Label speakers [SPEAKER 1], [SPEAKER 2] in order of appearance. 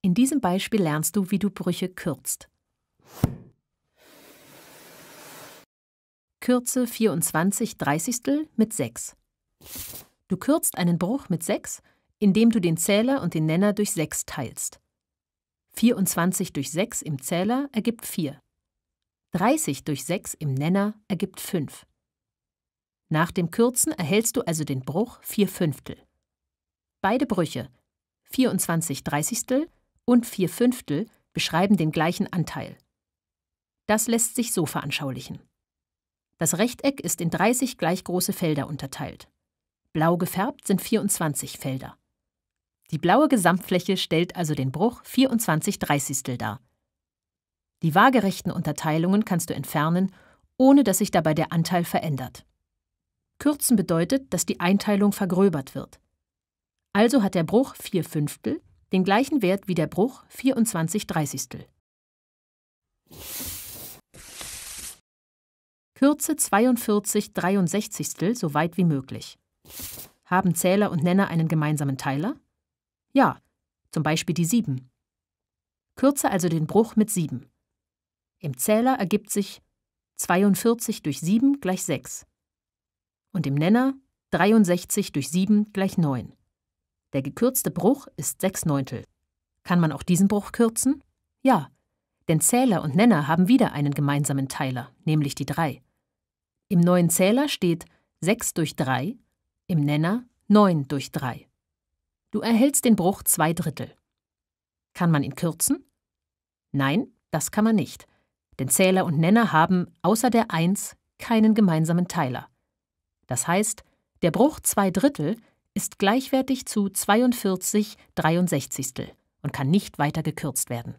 [SPEAKER 1] In diesem Beispiel lernst du, wie du Brüche kürzt. Kürze 24 Dreißigstel mit 6. Du kürzt einen Bruch mit 6, indem du den Zähler und den Nenner durch 6 teilst. 24 durch 6 im Zähler ergibt 4. 30 durch 6 im Nenner ergibt 5. Nach dem Kürzen erhältst du also den Bruch 4 Fünftel. Beide Brüche, 24 Dreißigstel und vier Fünftel beschreiben den gleichen Anteil. Das lässt sich so veranschaulichen. Das Rechteck ist in 30 gleich große Felder unterteilt. Blau gefärbt sind 24 Felder. Die blaue Gesamtfläche stellt also den Bruch 24 Dreißigstel dar. Die waagerechten Unterteilungen kannst du entfernen, ohne dass sich dabei der Anteil verändert. Kürzen bedeutet, dass die Einteilung vergröbert wird. Also hat der Bruch 4 Fünftel den gleichen Wert wie der Bruch 24 Dreißigstel. Kürze 42 Dreiundsechzigstel so weit wie möglich. Haben Zähler und Nenner einen gemeinsamen Teiler? Ja, zum Beispiel die 7. Kürze also den Bruch mit 7. Im Zähler ergibt sich 42 durch 7 gleich 6 und im Nenner 63 durch 7 gleich 9. Der gekürzte Bruch ist 6 Neuntel. Kann man auch diesen Bruch kürzen? Ja, denn Zähler und Nenner haben wieder einen gemeinsamen Teiler, nämlich die 3. Im neuen Zähler steht 6 durch 3, im Nenner 9 durch 3. Du erhältst den Bruch 2 Drittel. Kann man ihn kürzen? Nein, das kann man nicht, denn Zähler und Nenner haben außer der 1 keinen gemeinsamen Teiler. Das heißt, der Bruch 2 Drittel ist gleichwertig zu 42 63 und kann nicht weiter gekürzt werden.